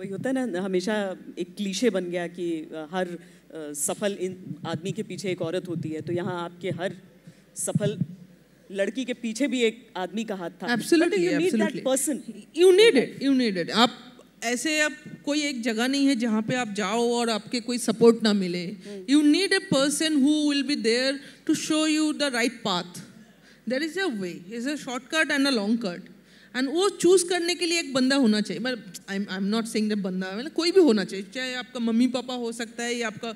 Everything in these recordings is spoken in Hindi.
वही होता है ना हमेशा एक क्लीशे बन गया कि हर सफल इन आदमी के पीछे एक औरत होती है तो यहाँ आपके हर सफल लड़की के पीछे भी एक आदमी का हाथ था person you need you need it आप ऐसे आप कोई एक जगह नहीं है जहाँ पे आप जाओ और आपके कोई सपोर्ट ना मिले you need a person who will be there to show you the right path there is a way is a shortcut and a long cut and वो चूज़ करने के लिए एक बंदा होना चाहिए मतलब I I am not saying that बंदा मतलब कोई भी होना चाहिए चाहे आपका मम्मी पापा हो सकता है या आपका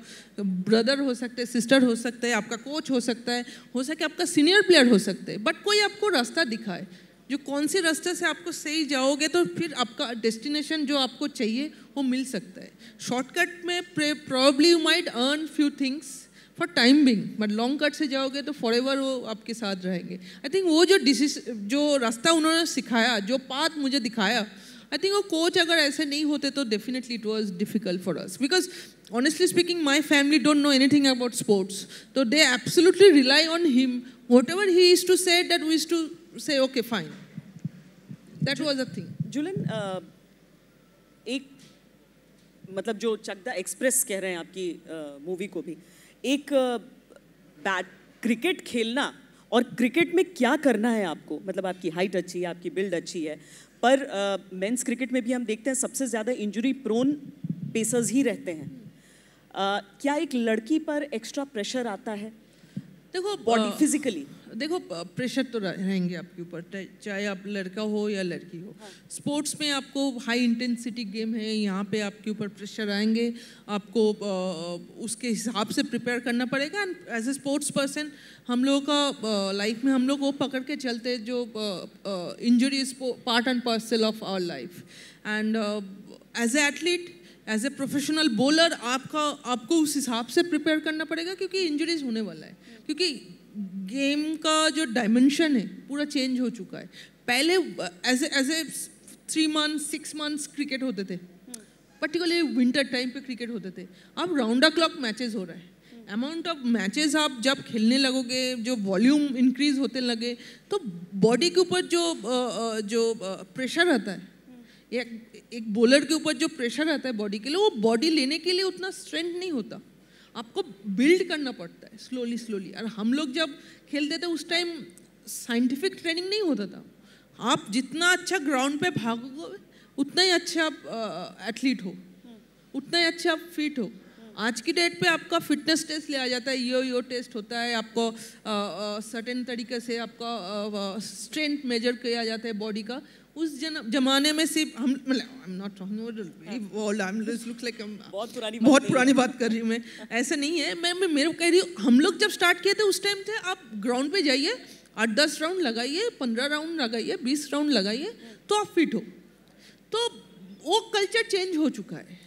ब्रदर हो सकता है सिस्टर हो सकता है आपका कोच हो सकता है हो सके आपका सीनियर प्लेयर हो सकता है बट कोई आपको रास्ता दिखाए जो कौन से रास्ते से आपको सही जाओगे तो फिर आपका डेस्टिनेशन जो आपको चाहिए वो मिल सकता है शॉर्टकट में probably you might earn few things for time being but long cut से जाओगे तो फॉर एवर वो आपके साथ रहेंगे आई थिंक वो जो डिस जो रास्ता उन्होंने सिखाया जो पाथ मुझे दिखाया आई थिंक वो कोच अगर ऐसे नहीं होते तो definitely it was difficult for us because honestly speaking my family don't know anything about sports तो they absolutely rely on him whatever he is to say that we is to say okay fine that was a thing Jhulan एक मतलब जो चकदा एक्सप्रेस कह रहे हैं आपकी मूवी uh, को भी एक बैट क्रिकेट खेलना और क्रिकेट में क्या करना है आपको मतलब आपकी हाइट अच्छी है आपकी बिल्ड अच्छी है पर मेंस uh, क्रिकेट में भी हम देखते हैं सबसे ज़्यादा इंजरी प्रोन पेसर्स ही रहते हैं uh, क्या एक लड़की पर एक्स्ट्रा प्रेशर आता है देखो बॉडी फिजिकली देखो प्रेशर तो रहेंगे आपके ऊपर चाहे आप लड़का हो या लड़की हो स्पोर्ट्स हाँ. में आपको हाई इंटेंसिटी गेम है यहाँ पे आपके ऊपर प्रेशर आएंगे आपको उसके हिसाब से प्रिपेयर करना पड़ेगा and as a sports person हम लोगों का लाइफ में हम लोग वो पकड़ के चलते जो injury is part and parcel of our life and as a athlete as a professional bowler आपका आपको उस हिसाब से प्रिपेयर करना पड़ेगा क्योंकि इंजरीज होने वाला है क्योंकि गेम का जो डायमेंशन है पूरा चेंज हो चुका है पहले as as a three month six months cricket होते थे पर्टिकुलरली विंटर टाइम पे क्रिकेट होते थे अब राउंड क्लॉक मैचेस हो रहा है अमाउंट ऑफ मैचेस आप जब खेलने लगोगे जो वॉल्यूम इंक्रीज होते लगे तो बॉडी के ऊपर जो जो प्रेशर रहता है एक एक बॉलर के ऊपर जो प्रेशर आता है बॉडी के लिए वो बॉडी लेने के लिए उतना स्ट्रेंथ नहीं होता आपको बिल्ड करना पड़ता है स्लोली स्लोली और हम लोग जब खेलते थे उस टाइम साइंटिफिक ट्रेनिंग नहीं होता था आप जितना अच्छा ग्राउंड पे भागोगे उतना ही अच्छा आप एथलीट हो उतना ही अच्छा आप फिट हो आज की डेट पे आपका फिटनेस टेस्ट लिया जाता है यो यो टेस्ट होता है आपको सर्टेन तरीके से आपका स्ट्रेंथ मेजर किया जाता है बॉडी का उस जन जमाने में सिर्फ हम मतलब नॉट लुक्स लाइक बहुत पुरानी बहुत बात पुरानी बात कर रही हूँ मैं ऐसा नहीं है मैं मैं मेरे को कह रही हूँ हम लोग जब स्टार्ट किए थे उस टाइम थे आप ग्राउंड पे जाइए आठ दस राउंड लगाइए पंद्रह राउंड लगाइए बीस राउंड लगाइए तो आप फिट हो तो वो कल्चर चेंज हो चुका है